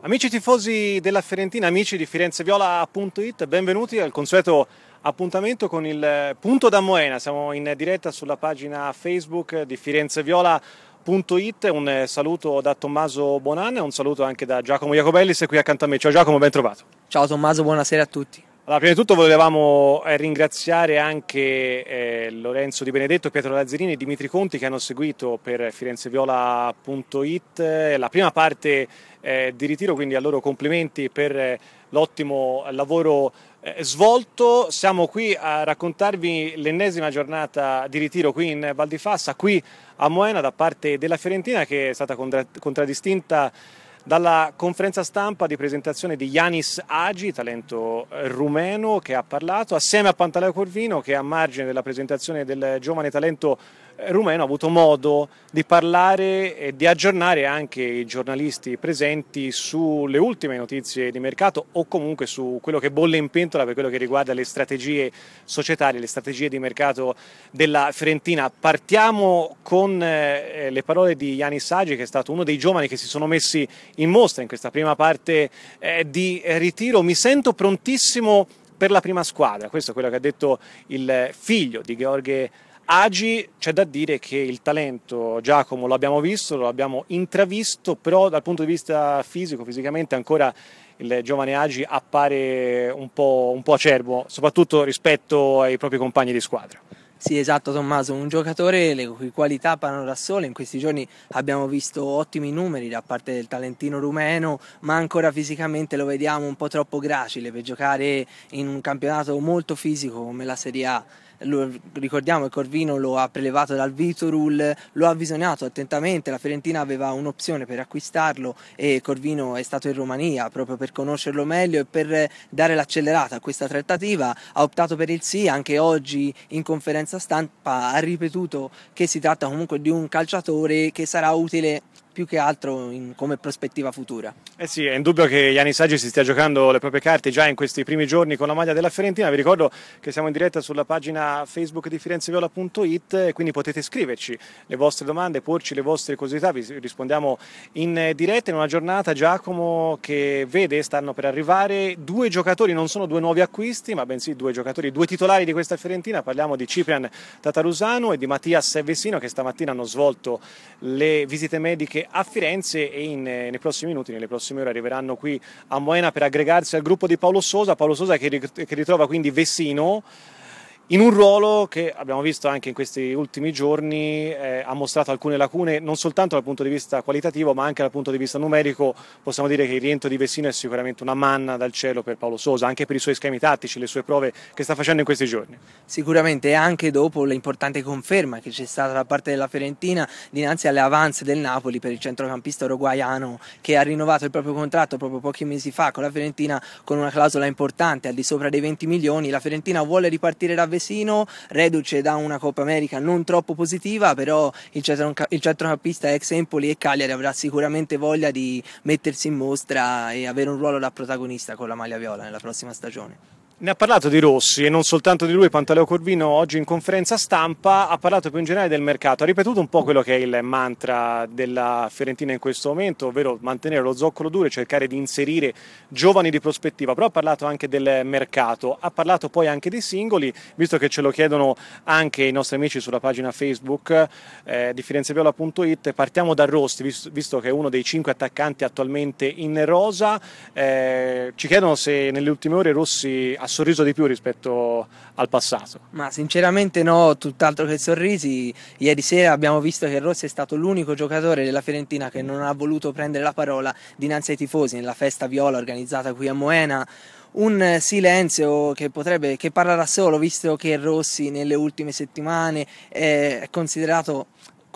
Amici tifosi della Fiorentina, amici di FirenzeViola.it, benvenuti al consueto appuntamento con il punto da Moena. Siamo in diretta sulla pagina Facebook di FirenzeViola.it. Un saluto da Tommaso Bonan e un saluto anche da Giacomo Iacobelli, se qui accanto a me. Ciao Giacomo, ben trovato. Ciao Tommaso, buonasera a tutti. Allora, prima di tutto volevamo eh, ringraziare anche eh, Lorenzo Di Benedetto, Pietro Lazzarini e Dimitri Conti che hanno seguito per firenzeviola.it eh, la prima parte eh, di ritiro, quindi a loro complimenti per eh, l'ottimo lavoro svolto. Siamo qui a raccontarvi l'ennesima giornata di ritiro qui in Val di Fassa, qui a Moena da parte della Fiorentina che è stata contraddistinta dalla conferenza stampa di presentazione di Yanis Agi, talento eh, rumeno, che ha parlato, assieme a Pantaleo Corvino, che a margine della presentazione del giovane talento rumeno ha avuto modo di parlare e di aggiornare anche i giornalisti presenti sulle ultime notizie di mercato o comunque su quello che bolle in pentola per quello che riguarda le strategie societarie, le strategie di mercato della Fiorentina. Partiamo con eh, le parole di Yanni Saggi che è stato uno dei giovani che si sono messi in mostra in questa prima parte eh, di ritiro. Mi sento prontissimo per la prima squadra, questo è quello che ha detto il figlio di Gheorghe Agi c'è da dire che il talento Giacomo lo abbiamo visto, lo abbiamo intravisto, però dal punto di vista fisico, fisicamente ancora il giovane Agi appare un po', un po acerbo, soprattutto rispetto ai propri compagni di squadra. Sì, esatto Tommaso, un giocatore le cui qualità parlano da sole, in questi giorni abbiamo visto ottimi numeri da parte del talentino rumeno, ma ancora fisicamente lo vediamo un po' troppo gracile per giocare in un campionato molto fisico come la Serie A lo, ricordiamo che Corvino lo ha prelevato dal Vitorul, lo ha visionato attentamente, la Fiorentina aveva un'opzione per acquistarlo e Corvino è stato in Romania proprio per conoscerlo meglio e per dare l'accelerata a questa trattativa, ha optato per il sì, anche oggi in conferenza stampa ha ripetuto che si tratta comunque di un calciatore che sarà utile più che altro in, come prospettiva futura. Eh sì, è indubbio che Gianni Saggi si stia giocando le proprie carte già in questi primi giorni con la maglia della Fiorentina. Vi ricordo che siamo in diretta sulla pagina Facebook di firenzeviola.it e quindi potete scriverci le vostre domande, porci le vostre curiosità, vi rispondiamo in diretta in una giornata Giacomo che vede stanno per arrivare due giocatori, non sono due nuovi acquisti, ma bensì due giocatori, due titolari di questa Fiorentina, parliamo di Ciprian Tatarusano e di Mattias Vessino che stamattina hanno svolto le visite mediche a Firenze e in, eh, nei prossimi minuti, nelle prossime ore arriveranno qui a Moena per aggregarsi al gruppo di Paolo Sosa, Paolo Sosa che, che ritrova quindi Vessino in un ruolo che abbiamo visto anche in questi ultimi giorni eh, ha mostrato alcune lacune non soltanto dal punto di vista qualitativo ma anche dal punto di vista numerico possiamo dire che il rientro di Vessino è sicuramente una manna dal cielo per Paolo Sosa anche per i suoi schemi tattici, le sue prove che sta facendo in questi giorni. Sicuramente anche dopo l'importante conferma che c'è stata da parte della Fiorentina dinanzi alle avanze del Napoli per il centrocampista uruguaiano che ha rinnovato il proprio contratto proprio pochi mesi fa con la Fiorentina con una clausola importante al di sopra dei 20 milioni la Fiorentina vuole ripartire da Vessino Vesino, reduce da una Coppa America non troppo positiva, però il, centrocampista ex Empoli e Cagliari avrà sicuramente voglia di mettersi in mostra e avere un ruolo da protagonista con la maglia viola nella prossima stagione. Ne ha parlato di Rossi e non soltanto di lui, Pantaleo Corvino oggi in conferenza stampa ha parlato più in generale del mercato, ha ripetuto un po' quello che è il mantra della Fiorentina in questo momento, ovvero mantenere lo zoccolo duro e cercare di inserire giovani di prospettiva, però ha parlato anche del mercato, ha parlato poi anche dei singoli, visto che ce lo chiedono anche i nostri amici sulla pagina Facebook eh, di firenzeviola.it, partiamo da Rossi, visto, che è uno dei cinque attaccanti attualmente in rosa, eh, ci chiedono se nelle ultime ore Rossi ha sorriso di più rispetto al passato. Ma sinceramente no, tutt'altro che sorrisi. Ieri sera abbiamo visto che Rossi è stato l'unico giocatore della Fiorentina che non ha voluto prendere la parola dinanzi ai tifosi nella festa viola organizzata qui a Moena un silenzio che potrebbe che parlerà solo visto che Rossi nelle ultime settimane è considerato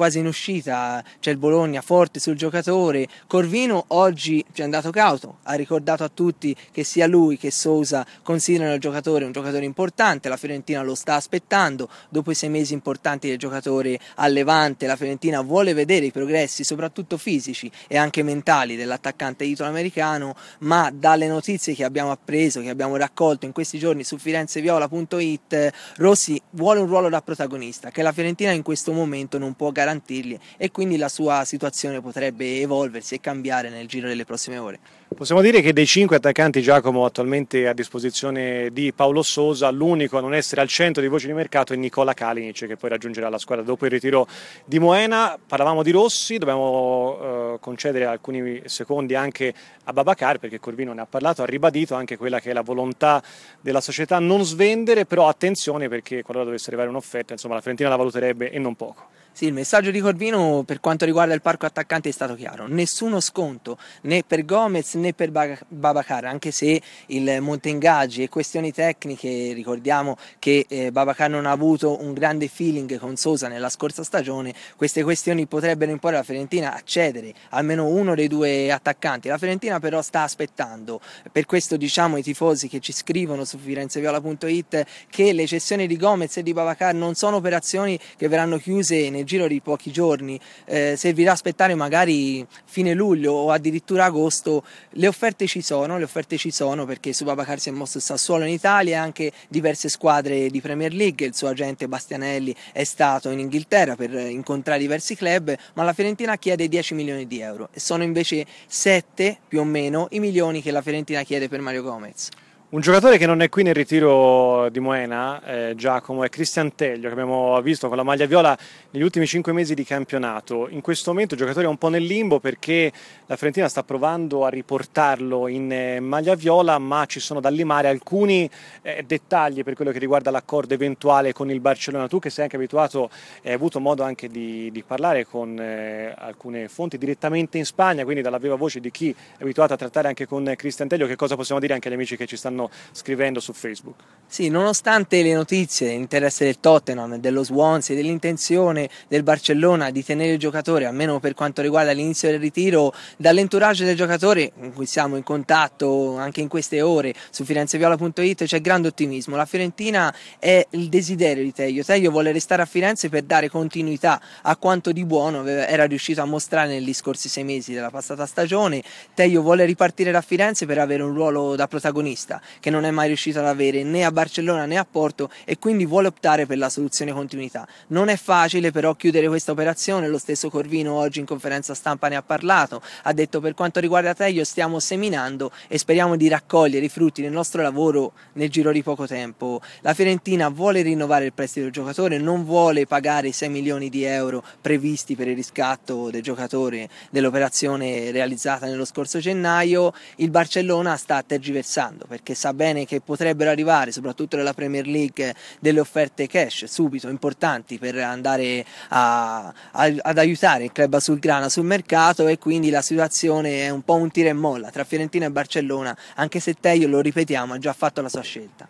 quasi in uscita, c'è il Bologna forte sul giocatore, Corvino oggi ci è andato cauto, ha ricordato a tutti che sia lui che Sousa considerano il giocatore un giocatore importante, la Fiorentina lo sta aspettando, dopo i sei mesi importanti del giocatore a Levante la Fiorentina vuole vedere i progressi soprattutto fisici e anche mentali dell'attaccante italo-americano, ma dalle notizie che abbiamo appreso, che abbiamo raccolto in questi giorni su firenzeviola.it, Rossi vuole un ruolo da protagonista che la Fiorentina in questo momento non può garantire garantirli e quindi la sua situazione potrebbe evolversi e cambiare nel giro delle prossime ore. Possiamo dire che dei cinque attaccanti Giacomo attualmente a disposizione di Paolo Sosa, l'unico a non essere al centro di voci di mercato è Nicola Kalinic che poi raggiungerà la squadra dopo il ritiro di Moena. Parlavamo di Rossi, dobbiamo eh, concedere alcuni secondi anche a Babacar perché Corvino ne ha parlato, ha ribadito anche quella che è la volontà della società non svendere, però attenzione perché qualora dovesse arrivare un'offerta, insomma la Fiorentina la valuterebbe e non poco. Sì, il messaggio di Corvino per quanto riguarda il parco attaccante è stato chiaro, nessuno sconto né per Gomez né per Babacar, anche se il monte ingaggi e questioni tecniche, ricordiamo che eh, Babacar non ha avuto un grande feeling con Sosa nella scorsa stagione, queste questioni potrebbero imporre alla Fiorentina a cedere almeno uno dei due attaccanti, la Fiorentina però sta aspettando, per questo diciamo ai tifosi che ci scrivono su firenzeviola.it che le cessioni di Gomez e di Babacar non sono operazioni che verranno chiuse nei nel giro di pochi giorni, eh, servirà aspettare magari fine luglio o addirittura agosto, le offerte ci sono, le offerte ci sono perché su Babacar si è mosso Sassuolo in Italia e anche diverse squadre di Premier League, il suo agente Bastianelli è stato in Inghilterra per incontrare diversi club, ma la Fiorentina chiede 10 milioni di euro e sono invece 7 più o meno i milioni che la Fiorentina chiede per Mario Gomez. Un giocatore che non è qui nel ritiro di Moena, eh, Giacomo, è Cristian Teglio, che abbiamo visto con la maglia viola negli ultimi cinque mesi di campionato. In questo momento il giocatore è un po' nel limbo perché la Fiorentina sta provando a riportarlo in eh, maglia viola, ma ci sono da limare alcuni eh, dettagli per quello che riguarda l'accordo eventuale con il Barcellona. Tu che sei anche abituato e eh, hai avuto modo anche di, di parlare con eh, alcune fonti direttamente in Spagna, quindi dalla viva voce di chi è abituato a trattare anche con Cristian Teglio, che cosa possiamo dire anche agli amici che ci stanno stanno scrivendo su Facebook. Sì, nonostante le notizie dell'interesse del Tottenham, dello Swansea, dell'intenzione del Barcellona di tenere il giocatore, almeno per quanto riguarda l'inizio del ritiro, dall'entourage del giocatore, con cui siamo in contatto anche in queste ore su firenzeviola.it, c'è grande ottimismo. La Fiorentina è il desiderio di Teglio. Teglio vuole restare a Firenze per dare continuità a quanto di buono era riuscito a mostrare negli scorsi sei mesi della passata stagione. Teglio vuole ripartire da Firenze per avere un ruolo da protagonista che non è mai riuscito ad avere né a Barcellona né a Porto e quindi vuole optare per la soluzione continuità. Non è facile però chiudere questa operazione, lo stesso Corvino oggi in conferenza stampa ne ha parlato, ha detto per quanto riguarda Teglio stiamo seminando e speriamo di raccogliere i frutti del nostro lavoro nel giro di poco tempo. La Fiorentina vuole rinnovare il prestito del giocatore, non vuole pagare i 6 milioni di euro previsti per il riscatto del giocatore dell'operazione realizzata nello scorso gennaio, il Barcellona sta tergiversando perché sa bene che potrebbero arrivare, soprattutto nella Premier League, delle offerte cash subito importanti per andare a, a, ad aiutare il club sul grana sul mercato e quindi la situazione è un po' un tira e molla tra Fiorentina e Barcellona, anche se Teio, lo ripetiamo, ha già fatto la sua scelta.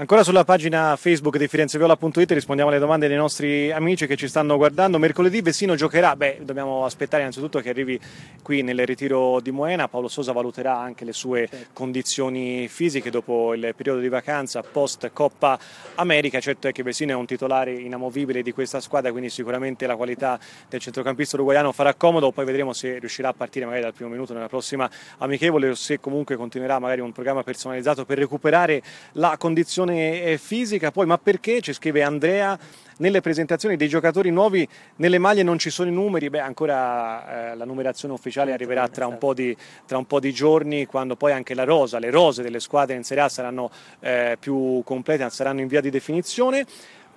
Ancora sulla pagina Facebook di FirenzeViola.it rispondiamo alle domande dei nostri amici che ci stanno guardando. Mercoledì Vessino giocherà. Beh, dobbiamo aspettare innanzitutto che arrivi qui nel ritiro di Moena. Paolo Sosa valuterà anche le sue certo. condizioni fisiche dopo il periodo di vacanza post Coppa America. Certo è che Vessino è un titolare inamovibile di questa squadra, quindi sicuramente la qualità del centrocampista uruguaiano farà comodo. Poi vedremo se riuscirà a partire magari dal primo minuto nella prossima amichevole o se comunque continuerà magari un programma personalizzato per recuperare la condizione preparazione eh, fisica, poi ma perché, ci scrive Andrea, nelle presentazioni dei giocatori nuovi nelle maglie non ci sono i numeri, beh ancora eh, la numerazione ufficiale certo, arriverà tra un, esatto. di, tra un, po di, giorni quando poi anche la rosa, le rose delle squadre in Serie A saranno eh, più complete, saranno in via di definizione.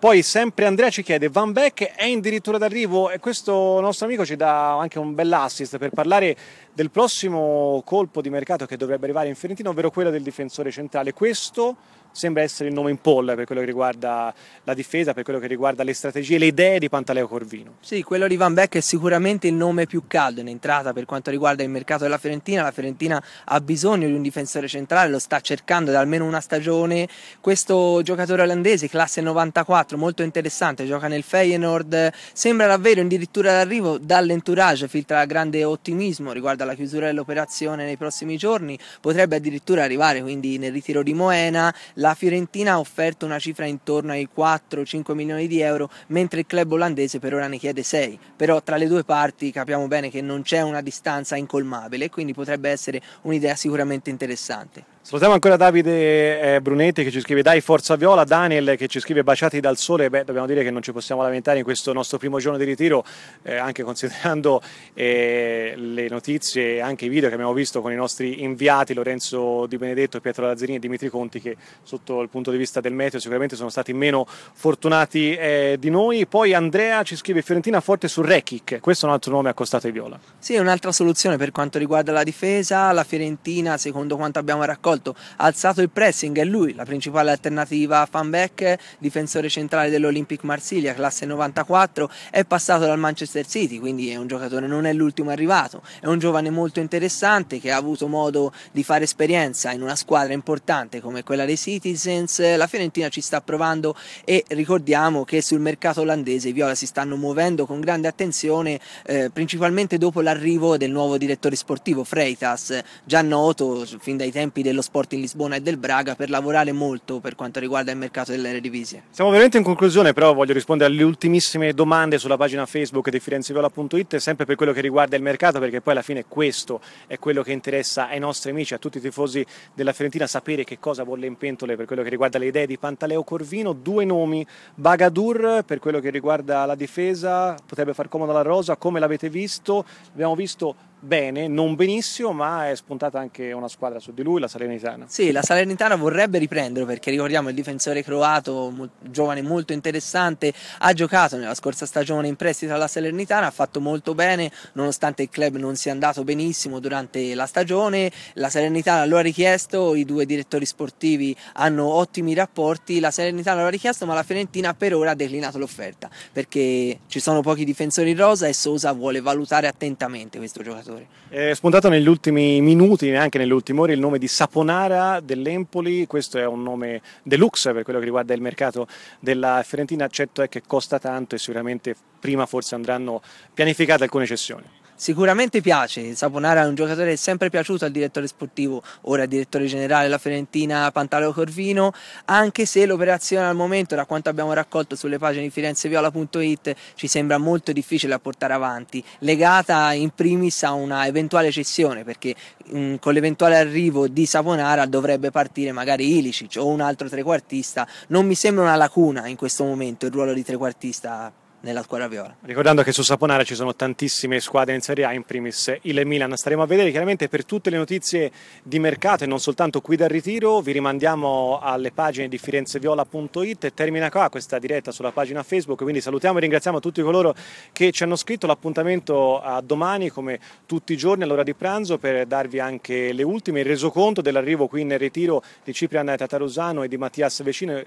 Poi sempre Andrea ci chiede, Van Beck è in dirittura d'arrivo e questo nostro amico ci dà anche un bell'assist per parlare del prossimo colpo di mercato che dovrebbe arrivare in Fiorentino, ovvero quello del difensore centrale. Questo sembra essere il nome in polla per quello che riguarda la difesa, per quello che riguarda le strategie, le idee di Pantaleo Corvino. Sì, quello di Van Beck è sicuramente il nome più caldo in entrata per quanto riguarda il mercato della Fiorentina. La Fiorentina ha bisogno di un difensore centrale, lo sta cercando da almeno una stagione. Questo giocatore olandese, classe 94, molto interessante, gioca nel Feyenoord, sembra davvero addirittura d'arrivo dall'entourage, filtra grande ottimismo riguardo alla chiusura dell'operazione nei prossimi giorni, potrebbe addirittura arrivare quindi nel ritiro di Moena la Fiorentina ha offerto una cifra intorno ai 4-5 milioni di euro, mentre il club olandese per ora ne chiede 6. Però tra le due parti capiamo bene che non c'è una distanza incolmabile, quindi potrebbe essere un'idea sicuramente interessante. Salutiamo ancora Davide eh, Brunetti che ci scrive Dai Forza Viola, Daniel che ci scrive Baciati dal sole, beh dobbiamo dire che non ci possiamo lamentare in questo nostro primo giorno di ritiro, eh, anche considerando eh, le notizie e anche i video che abbiamo visto con i nostri inviati Lorenzo Di Benedetto, Pietro Lazzarini e Dimitri Conti che sotto il punto di vista del meteo sicuramente sono stati meno fortunati eh, di noi. Poi Andrea ci scrive Fiorentina forte su Rekic, questo è un altro nome accostato ai Viola. Sì, un'altra soluzione per quanto riguarda la difesa, la Fiorentina secondo quanto abbiamo raccolto risolto, ha alzato il pressing, è lui la principale alternativa a Fanbeck, difensore centrale dell'Olympic Marsiglia, classe 94, è passato dal Manchester City, quindi è un giocatore, non è l'ultimo arrivato, è un giovane molto interessante che ha avuto modo di fare esperienza in una squadra importante come quella dei Citizens, la Fiorentina ci sta provando e ricordiamo che sul mercato olandese i Viola si stanno muovendo con grande attenzione, eh, principalmente dopo l'arrivo del nuovo direttore sportivo Freitas, già noto fin dai tempi dello Sporting Lisbona e del Braga per lavorare molto per quanto riguarda il mercato delle dell'Eredivisie. Siamo veramente in conclusione, però voglio rispondere alle ultimissime domande sulla pagina Facebook di firenzeviola.it, sempre per quello che riguarda il mercato, perché poi alla fine questo è quello che interessa ai nostri amici, a tutti i tifosi della Fiorentina, sapere che cosa vuole in pentole per quello che riguarda le idee di Pantaleo Corvino. Due nomi, Bagadur per quello che riguarda la difesa, potrebbe far comodo alla rosa, come l'avete visto, abbiamo visto bene, non benissimo, ma è spuntata anche una squadra su di lui, la Salernitana. Sì, la Salernitana vorrebbe riprenderlo perché ricordiamo il difensore croato, giovane molto interessante, ha giocato nella scorsa stagione in prestito alla Salernitana, ha fatto molto bene nonostante il club non sia andato benissimo durante la stagione, la Salernitana lo ha richiesto, i due direttori sportivi hanno ottimi rapporti, la Salernitana lo ha richiesto ma la Fiorentina per ora ha declinato l'offerta perché ci sono pochi difensori in rosa e Sosa vuole valutare attentamente questo giocatore giocatori. È spuntato negli ultimi minuti, neanche nelle ultime ore, il nome di Saponara dell'Empoli, questo è un nome deluxe per quello che riguarda il mercato della Fiorentina, certo è che costa tanto e sicuramente prima forse andranno pianificate alcune cessioni sicuramente piace. Saponara è un giocatore che è sempre piaciuto al direttore sportivo, ora direttore generale della Fiorentina Pantaleo Corvino, anche se l'operazione al momento, da quanto abbiamo raccolto sulle pagine di firenzeviola.it, ci sembra molto difficile da portare avanti, legata in primis a una eventuale cessione, perché mh, mm, con l'eventuale arrivo di Saponara dovrebbe partire magari Ilicic o un altro trequartista. Non mi sembra una lacuna in questo momento il ruolo di trequartista nella squadra viola. Ricordando che su Saponara ci sono tantissime squadre in Serie A, in primis il Milan. Staremo a vedere chiaramente per tutte le notizie di mercato e non soltanto qui dal ritiro. Vi rimandiamo alle pagine di firenzeviola.it e termina qua questa diretta sulla pagina Facebook. Quindi salutiamo e ringraziamo tutti coloro che ci hanno scritto. L'appuntamento a domani, come tutti i giorni, all'ora di pranzo, per darvi anche le ultime. Il resoconto dell'arrivo qui nel ritiro di Ciprian Tatarusano e di Mattias Vecino,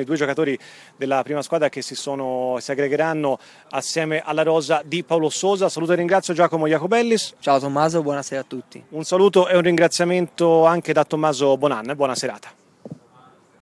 i due giocatori della prima squadra che si, sono, si aggregheranno quest'anno assieme alla rosa di Paolo Sosa. Saluto e ringrazio Giacomo Iacobellis. Ciao Tommaso, buonasera a tutti. Un saluto e un ringraziamento anche da Tommaso Bonan. Buona serata.